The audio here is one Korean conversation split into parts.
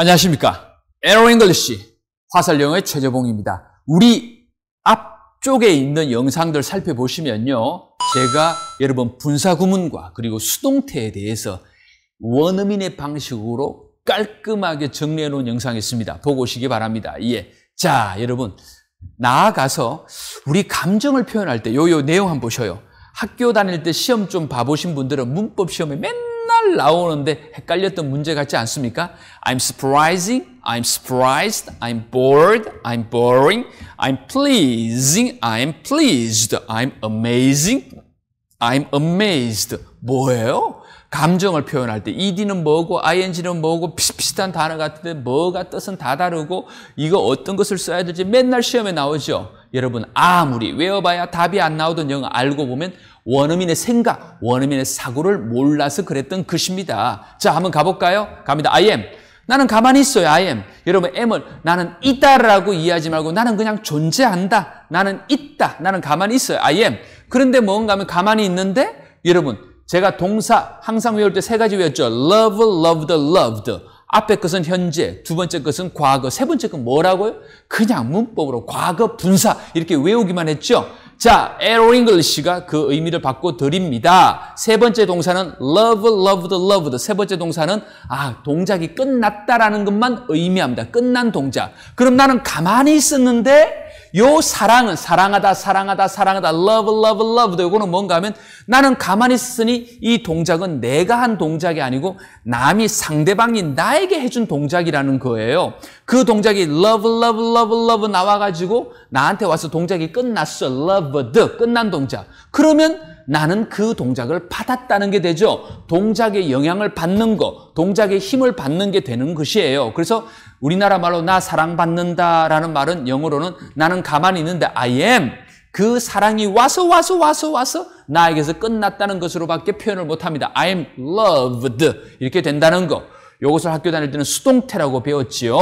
안녕하십니까. 에러 잉글리시 화살영어의 최재봉입니다. 우리 앞쪽에 있는 영상들 살펴보시면요. 제가 여러분 분사구문과 그리고 수동태에 대해서 원어민의 방식으로 깔끔하게 정리해 놓은 영상이 있습니다. 보고 오시기 바랍니다. 예. 자, 여러분. 나아가서 우리 감정을 표현할 때요요 내용 한번 보셔요. 학교 다닐 때 시험 좀 봐보신 분들은 문법 시험에 맨날 나오는데 헷갈렸던 문제 같지 않습니까? I'm surprising, I'm surprised, I'm bored, I'm boring, I'm pleasing, I'm pleased, I'm amazing, I'm amazed. 뭐예요? 감정을 표현할 때 ed는 뭐고 ing는 뭐고 비슷비슷한 단어 같은데 뭐가 뜻은 다 다르고 이거 어떤 것을 써야 될지 맨날 시험에 나오죠. 여러분 아무리 외워봐야 답이 안 나오던 영어 알고 보면 원어민의 생각, 원어민의 사고를 몰라서 그랬던 것입니다 자, 한번 가볼까요? 갑니다. I am. 나는 가만히 있어요. I am. 여러분 am을 나는 있다라고 이해하지 말고 나는 그냥 존재한다. 나는 있다. 나는 가만히 있어요. I am. 그런데 뭔가 하면 가만히 있는데 여러분 제가 동사 항상 외울 때 세 가지 외웠죠. love, loved, loved. 앞에 것은 현재, 두 번째 것은 과거, 세 번째 것은 뭐라고요? 그냥 문법으로 과거 분사 이렇게 외우기만 했죠. 자, 에로 잉글리시가 그 의미를 바꿔 드립니다. 세 번째 동사는 love, loved, loved. 세 번째 동사는 아, 동작이 끝났다라는 것만 의미합니다. 끝난 동작. 그럼 나는 가만히 있었는데 요 사랑은 사랑하다 사랑하다 사랑하다 love love love도 요거는 뭔가 하면 나는 가만히 있으니 이 동작은 내가 한 동작이 아니고 남이 상대방이 나에게 해준 동작이라는 거예요. 그 동작이 love love love love 나와 가지고 나한테 와서 동작이 끝났어. l o v e the 끝난 동작. 그러면 나는 그 동작을 받았다는 게 되죠. 동작의 영향을 받는 거, 동작의 힘을 받는 게 되는 것이에요. 그래서 우리나라 말로 나 사랑받는다라는 말은 영어로는 나는 가만히 있는데 I am 그 사랑이 와서 와서 와서 와서 나에게서 끝났다는 것으로밖에 표현을 못합니다. I am loved 이렇게 된다는 거. 이것을 학교 다닐 때는 수동태라고 배웠지요.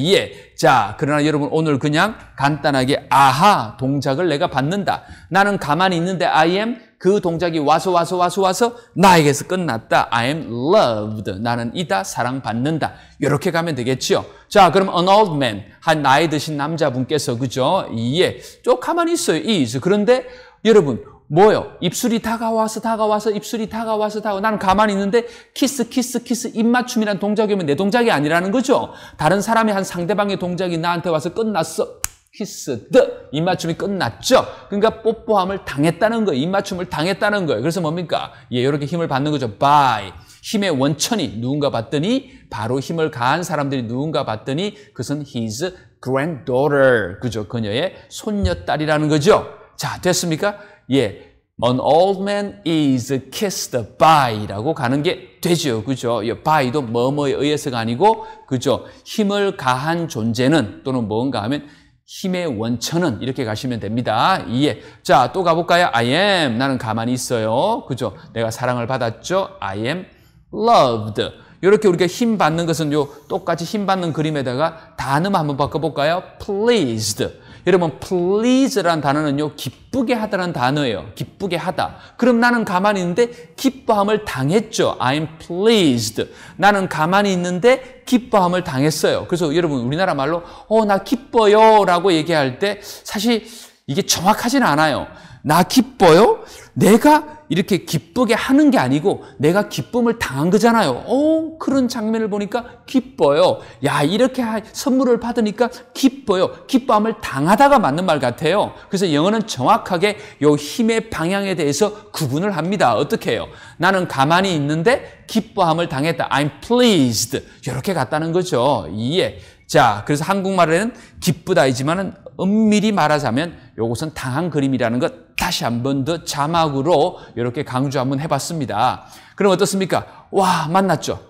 예. 자, 그러나 여러분 오늘 그냥 간단하게 아하 동작을 내가 받는다. 나는 가만히 있는데 I am 그 동작이 와서 와서 와서 와서 나에게서 끝났다. I am loved. 나는 이다. 사랑받는다. 이렇게 가면 되겠지요. 자, 그럼 an old man. 한 나이 드신 남자분께서 그죠? 예. 쭉 가만히 있어요. is. 그런데 여러분 뭐요? 입술이 다가와서 다가와서 입술이 다가와서 다가와 서 나는 가만히 있는데 키스 키스 키스 입맞춤이란 동작이면 내 동작이 아니라는 거죠. 다른 사람이 한 상대방의 동작이 나한테 와서 끝났어. 키스드 입맞춤이 끝났죠. 그러니까 뽀뽀함을 당했다는 거예요. 입맞춤을 당했다는 거예요. 그래서 뭡니까? 예, 이렇게 힘을 받는 거죠. by 힘의 원천이 누군가 봤더니 바로 힘을 가한 사람들이 누군가 봤더니 그것은 his granddaughter 그죠? 그녀의 손녀딸이라는 거죠. 자, 됐습니까? 예. An old man is kissed by라고 가는 게 되죠. 그죠? 예, by도 뭐뭐에 의해서가 아니고, 그죠? 힘을 가한 존재는 또는 뭔가 하면 힘의 원천은 이렇게 가시면 됩니다. 예. 자, 또 가볼까요? I am. 나는 가만히 있어요. 그죠? 내가 사랑을 받았죠? I am loved. 이렇게 우리가 힘 받는 것은 요 똑같이 힘 받는 그림에다가 단음 한번 바꿔볼까요? pleased. 여러분 please라는 단어는요. 기쁘게 하다라는 단어예요. 기쁘게 하다. 그럼 나는 가만히 있는데 기뻐함을 당했죠. I'm pleased. 나는 가만히 있는데 기뻐함을 당했어요. 그래서 여러분 우리나라 말로 어나 기뻐요 라고 얘기할 때 사실 이게 정확하진 않아요. 나 기뻐요? 내가 이렇게 기쁘게 하는 게 아니고 내가 기쁨을 당한 거잖아요. 어, 그런 장면을 보니까 기뻐요. 야, 이렇게 선물을 받으니까 기뻐요. 기쁨을 당하다가 맞는 말 같아요. 그래서 영어는 정확하게 요 힘의 방향에 대해서 구분을 합니다. 어떻게 해요? 나는 가만히 있는데 기뻐함을 당했다. I'm pleased. 이렇게 갔다는 거죠. 이해. 예. 자, 그래서 한국말에는 기쁘다이지만은 엄밀히 말하자면 요것은 당한 그림이라는 것 다시 한 번 더 자막으로 이렇게 강조 한번 해봤습니다. 그럼 어떻습니까? 와, 만났죠?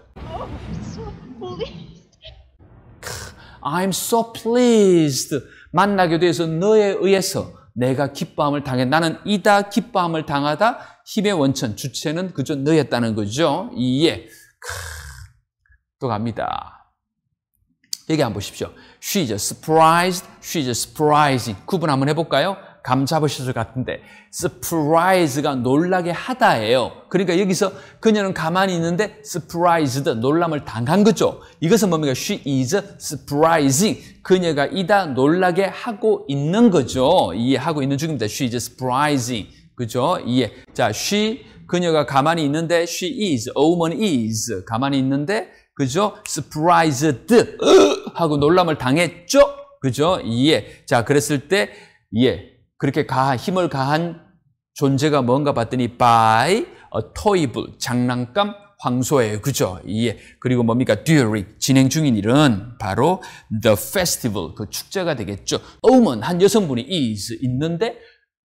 I'm so pleased. 만나게 돼서 너에 의해서 내가 기뻐함을 당해. 나는 이다 기뻐함을 당하다. 힘의 원천, 주체는 그저 너였다는 거죠. 예. 크, 또 갑니다. 얘기 한번 보십시오. She's surprised, she's surprising. 구분 한번 해볼까요? 감 잡으실 것 같은데 surprise가 놀라게 하다예요. 그러니까 여기서 그녀는 가만히 있는데 surprised, 놀람을 당한 거죠. 이것은 뭡니까? She is surprising. 그녀가 이다 놀라게 하고 있는 거죠. 이해하고 있는 중입니다. She is surprising. 그죠? 이해. 자, she, 그녀가 가만히 있는데 she is, a woman is. 가만히 있는데 그죠? surprised 하고 놀람을 당했죠? 그죠? 예. 자, 그랬을 때 예. 그렇게 가한 힘을 가한 존재가 뭔가 봤더니 by a toy bull 장난감 황소예요. 그죠? 예. 그리고 뭡니까? during 진행 중인 일은 바로 the festival 그 축제가 되겠죠. omen 한 여성분이 is 있는데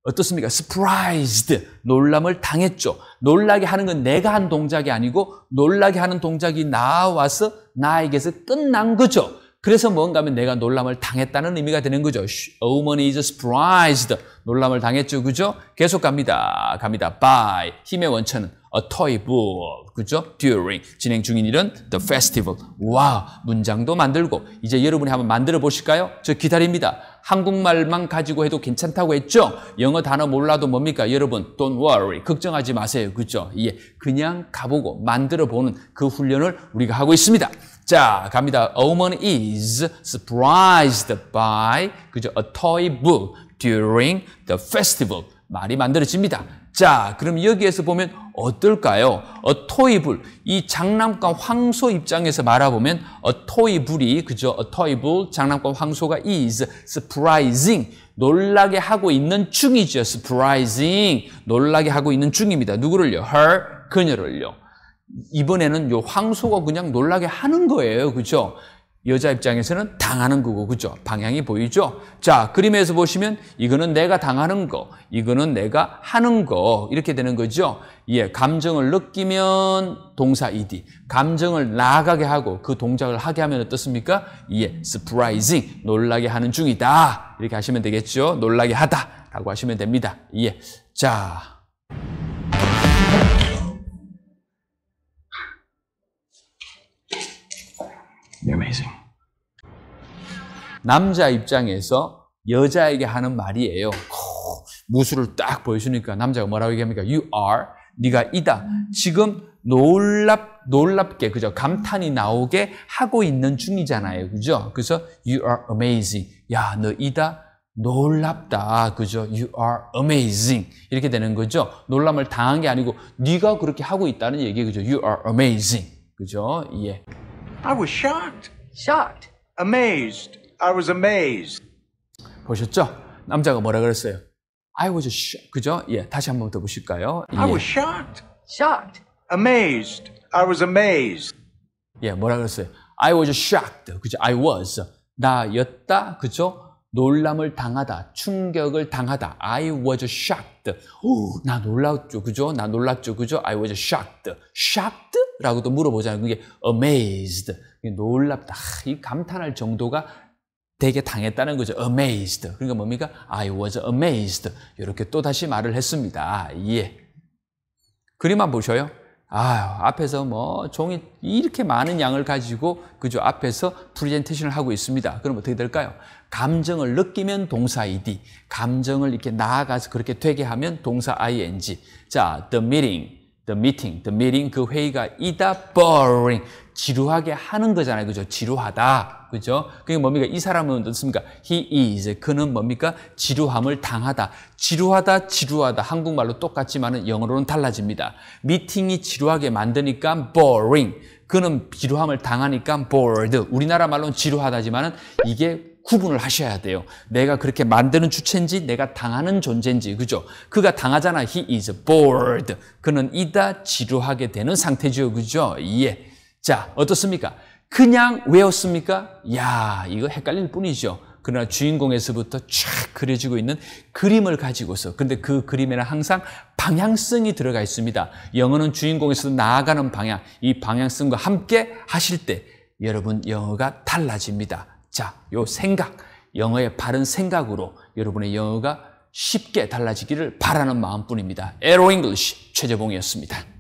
어떻습니까? surprised. 놀람을 당했죠. 놀라게 하는 건 내가 한 동작이 아니고 놀라게 하는 동작이 나와서 나에게서 끝난 거죠. 그래서 뭔가 하면 내가 놀람을 당했다는 의미가 되는 거죠. A woman is surprised. 놀람을 당했죠. 그죠? 계속 갑니다. 갑니다. by. 힘의 원천은 a toy bull. 그죠? during. 진행 중인 일은 the festival. 와, 문장도 만들고. 이제 여러분이 한번 만들어 보실까요? 저 기다립니다. 한국말만 가지고 해도 괜찮다고 했죠? 영어 단어 몰라도 뭡니까? 여러분, don't worry. 걱정하지 마세요. 그죠? 예. 그냥 가보고 만들어 보는 그 훈련을 우리가 하고 있습니다. 자, 갑니다. A woman is surprised by, 그죠? A toy bull during the festival. 말이 만들어집니다. 자, 그럼 여기에서 보면 어떨까요? 어 토이불 이 장난감 황소 입장에서 말아보면 어 토이불이 그죠? 어 토이불 장난감 황소가 is surprising 놀라게 하고 있는 중이죠. surprising 놀라게 하고 있는 중입니다. 누구를요? her 그녀를요. 이번에는 요 황소가 그냥 놀라게 하는 거예요. 그죠? 여자 입장에서는 당하는 거고 그죠? 방향이 보이죠? 자 그림에서 보시면 이거는 내가 당하는 거 이거는 내가 하는 거 이렇게 되는 거죠? 예, 감정을 느끼면 동사 ed 감정을 나아가게 하고 그 동작을 하게 하면 어떻습니까? 예, surprising 놀라게 하는 중이다 이렇게 하시면 되겠죠? 놀라게 하다 라고 하시면 됩니다 예, 자 y r e amazing. 남자 입장에서 여자에게 하는 말이에요. 무술을 딱 보여주니까 남자가 뭐라고 얘기합니까? You are, 네가 이다. 지금 놀랍 놀랍게 그죠? 감탄이 나오게 하고 있는 중이잖아요, 그죠? 그래서 you are amazing. 야, 너 이다. 놀랍다. 그죠? You are amazing. 이렇게 되는 거죠. 놀람을 당한 게 아니고 네가 그렇게 하고 있다는 얘기 그죠? You are amazing. 그죠? 예. I was shocked. Shocked. Amazed. I was amazed. 보셨죠? 남자가 뭐라 그랬어요? I was shocked. 그죠? 예, 다시 한 번 더 보실까요? 예. I was shocked. Shocked. Amazed. I was amazed. 예, 뭐라 그랬어요? I was shocked. 그죠? I was. 나였다. 그죠? 놀람을 당하다. 충격을 당하다. I was shocked. 오, 나 놀랐죠. 그죠? 나 놀랐죠. 그죠? I was shocked. shocked? 라고도 물어보잖아요. 그게 amazed. 놀랍다. 이 감탄할 정도가 되게 당했다는 거죠. amazed. 그러니까 뭡니까? I was amazed. 이렇게 또 다시 말을 했습니다. 예. 그림만 보셔요. 아 앞에서 뭐 종이 이렇게 많은 양을 가지고 그저 앞에서 프레젠테이션을 하고 있습니다. 그럼 어떻게 될까요? 감정을 느끼면 동사 ed, 감정을 이렇게 나아가서 그렇게 되게 하면 동사 ing. 자, the meeting, the meeting, the meeting 그 회의가 이다 boring. 지루하게 하는 거잖아요. 그죠? 지루하다. 그죠? 그게 뭡니까? 이 사람은 어떻습니까? He is. 그는 뭡니까? 지루함을 당하다. 지루하다, 지루하다. 한국말로 똑같지만은 영어로는 달라집니다. 미팅이 지루하게 만드니까 boring. 그는 지루함을 당하니까 bored. 우리나라 말로는 지루하다지만은 이게 구분을 하셔야 돼요. 내가 그렇게 만드는 주체인지 내가 당하는 존재인지 그죠? 그가 당하잖아. He is bored. 그는 이다 지루하게 되는 상태죠. 그죠? 예. 자, 어떻습니까? 그냥 외웠습니까? 야, 이거 헷갈릴 뿐이죠. 그러나 주인공에서부터 쫙 그려지고 있는 그림을 가지고서 근데 그 그림에는 항상 방향성이 들어가 있습니다. 영어는 주인공에서 나아가는 방향, 이 방향성과 함께 하실 때 여러분 영어가 달라집니다. 자, 요 생각, 영어의 바른 생각으로 여러분의 영어가 쉽게 달라지기를 바라는 마음뿐입니다. 에로 잉글리쉬 최재봉이었습니다.